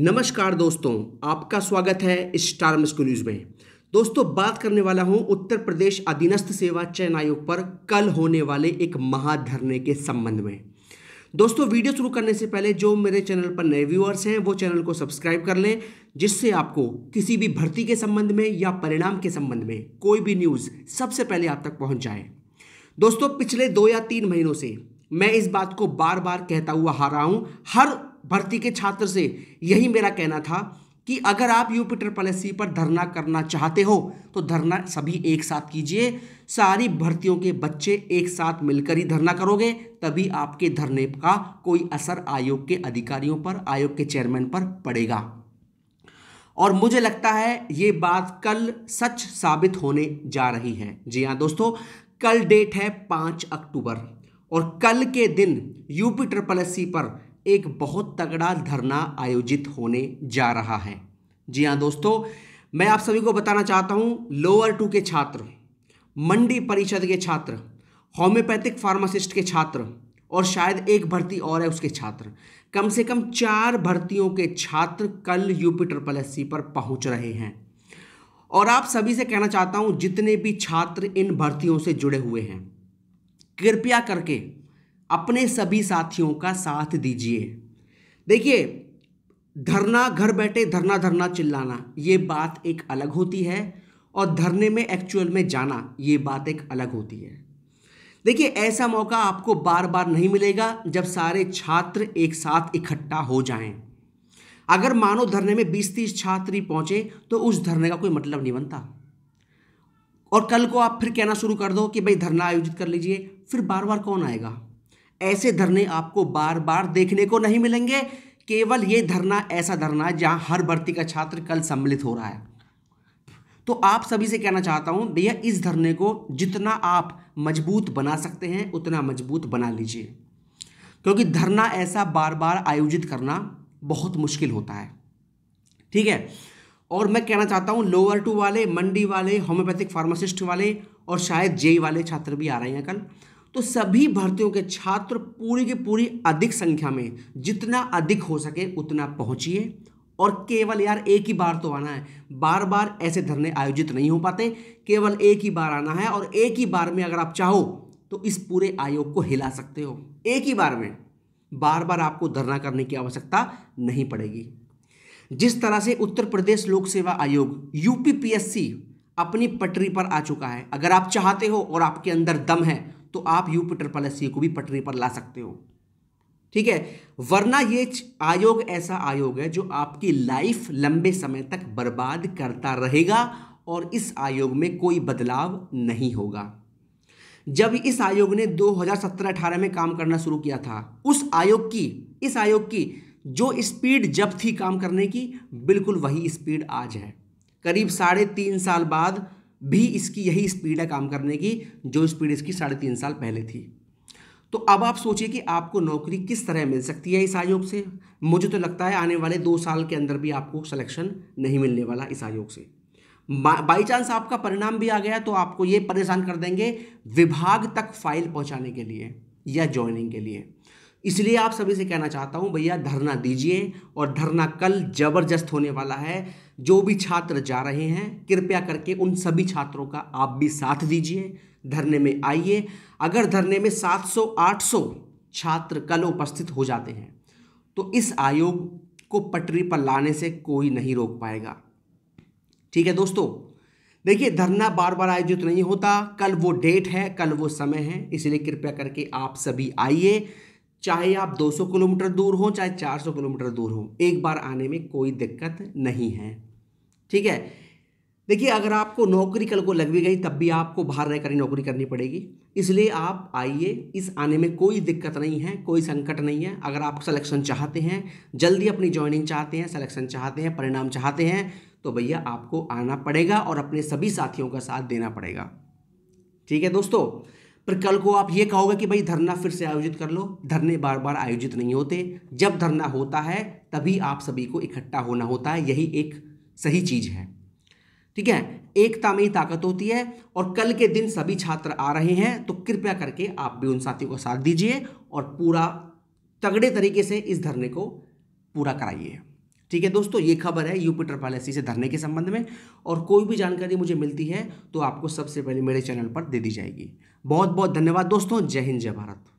नमस्कार दोस्तों आपका स्वागत है स्टार मिस्को न्यूज़ में दोस्तों बात करने वाला हूं उत्तर प्रदेश अधीनस्थ सेवा चयन आयोग पर कल होने वाले एक महाधरने के संबंध में दोस्तों वीडियो शुरू करने से पहले जो मेरे चैनल पर नए व्यूअर्स हैं वो चैनल को सब्सक्राइब कर लें जिससे आपको किसी भी भर्ती के संबंध में या परिणाम के संबंध में कोई भी न्यूज़ सबसे पहले आप तक पहुँच जाए दोस्तों पिछले दो या तीन महीनों से मैं इस बात को बार बार कहता हुआ हारा हूँ हर भर्ती के छात्र से यही मेरा कहना था कि अगर आप यूपिटर पॉलिसी पर धरना करना चाहते हो तो धरना सभी एक साथ कीजिए सारी भर्तियों के बच्चे एक साथ मिलकर ही धरना करोगे तभी आपके धरने का कोई असर आयोग के अधिकारियों पर आयोग के चेयरमैन पर पड़ेगा और मुझे लगता है ये बात कल सच साबित होने जा रही है जी हाँ दोस्तों कल डेट है पाँच अक्टूबर और कल के दिन यूपी ट्रिपल एस पर एक बहुत तगड़ा धरना आयोजित होने जा रहा है जी हाँ दोस्तों मैं आप सभी को बताना चाहता हूँ लोअर टू के छात्र मंडी परिषद के छात्र होम्योपैथिक फार्मासिस्ट के छात्र और शायद एक भर्ती और है उसके छात्र कम से कम चार भर्तियों के छात्र कल यूपी ट्रिपल एस पर पहुंच रहे हैं और आप सभी से कहना चाहता हूं जितने भी छात्र इन भर्तियों से जुड़े हुए हैं कृपया करके अपने सभी साथियों का साथ दीजिए देखिए धरना घर बैठे धरना धरना चिल्लाना ये बात एक अलग होती है और धरने में एक्चुअल में जाना ये बात एक अलग होती है देखिए ऐसा मौका आपको बार बार नहीं मिलेगा जब सारे छात्र एक साथ इकट्ठा हो जाएं। अगर मानो धरने में बीस तीस छात्र ही पहुंचे तो उस धरने का कोई मतलब नहीं बनता और कल को आप फिर कहना शुरू कर दो कि भाई धरना आयोजित कर लीजिए फिर बार बार कौन आएगा ऐसे धरने आपको बार बार देखने को नहीं मिलेंगे केवल ये धरना ऐसा धरना है जहाँ हर भर्ती का छात्र कल सम्मिलित हो रहा है तो आप सभी से कहना चाहता हूँ भैया इस धरने को जितना आप मजबूत बना सकते हैं उतना मजबूत बना लीजिए क्योंकि धरना ऐसा बार बार आयोजित करना बहुत मुश्किल होता है ठीक है और मैं कहना चाहता हूँ लोअर टू वाले मंडी वाले होम्योपैथिक फार्मासिस्ट वाले और शायद जेई वाले छात्र भी आ रहे हैं कल तो सभी भर्तियों के छात्र पूरी की पूरी अधिक संख्या में जितना अधिक हो सके उतना पहुंचिए और केवल यार एक ही बार तो आना है बार बार ऐसे धरने आयोजित नहीं हो पाते केवल एक ही बार आना है और एक ही बार में अगर आप चाहो तो इस पूरे आयोग को हिला सकते हो एक ही बार में बार बार आपको धरना करने की आवश्यकता नहीं पड़ेगी जिस तरह से उत्तर प्रदेश लोक सेवा आयोग यूपीपीएससी अपनी पटरी पर आ चुका है अगर आप चाहते हो और आपके अंदर दम है तो आप यू ट्रिपल एस को भी पटरी पर ला सकते हो ठीक है वरना ये आयोग ऐसा आयोग है जो आपकी लाइफ लंबे समय तक बर्बाद करता रहेगा और इस आयोग में कोई बदलाव नहीं होगा जब इस आयोग ने 2017-18 में काम करना शुरू किया था उस आयोग की इस आयोग की जो स्पीड जब थी काम करने की बिल्कुल वही स्पीड आज है करीब साढ़े तीन साल बाद भी इसकी यही स्पीड है काम करने की जो स्पीड इसकी साढ़े तीन साल पहले थी तो अब आप सोचिए कि आपको नौकरी किस तरह मिल सकती है इस आयोग से मुझे तो लगता है आने वाले दो साल के अंदर भी आपको सिलेक्शन नहीं मिलने वाला इस आयोग से बाई चांस आपका परिणाम भी आ गया तो आपको ये परेशान कर देंगे विभाग तक फाइल पहुंचाने के लिए या ज्वाइनिंग के लिए इसलिए आप सभी से कहना चाहता हूँ भैया धरना दीजिए और धरना कल जबरदस्त होने वाला है जो भी छात्र जा रहे हैं कृपया करके उन सभी छात्रों का आप भी साथ दीजिए धरने में आइए अगर धरने में 700-800 छात्र कल उपस्थित हो जाते हैं तो इस आयोग को पटरी पर लाने से कोई नहीं रोक पाएगा ठीक है दोस्तों देखिए धरना बार बार आयोजित नहीं होता कल वो डेट है कल वो समय है इसलिए कृपया करके आप सभी आइए चाहे आप 200 किलोमीटर दूर हों चाहे 400 किलोमीटर दूर हों एक बार आने में कोई दिक्कत नहीं है ठीक है देखिए अगर आपको नौकरी कल को लग भी गई तब भी आपको बाहर रहकर ही नौकरी करनी पड़ेगी इसलिए आप आइए इस आने में कोई दिक्कत नहीं है कोई संकट नहीं है अगर आप सलेक्शन चाहते हैं जल्दी अपनी ज्वाइनिंग चाहते हैं सलेक्शन चाहते हैं परिणाम चाहते हैं तो भैया आपको आना पड़ेगा और अपने सभी साथियों का साथ देना पड़ेगा ठीक है दोस्तों पर कल को आप ये कहोगे कि भाई धरना फिर से आयोजित कर लो धरने बार बार आयोजित नहीं होते जब धरना होता है तभी आप सभी को इकट्ठा होना होता है यही एक सही चीज़ है ठीक है एकता में ही ताकत होती है और कल के दिन सभी छात्र आ रहे हैं तो कृपया करके आप भी उन साथियों का साथ दीजिए और पूरा तगड़े तरीके से इस धरने को पूरा कराइए ठीक है दोस्तों ये खबर है यूपिटर पॉलिसी से धरने के संबंध में और कोई भी जानकारी मुझे मिलती है तो आपको सबसे पहले मेरे चैनल पर दे दी जाएगी बहुत बहुत धन्यवाद दोस्तों जय हिंद जय भारत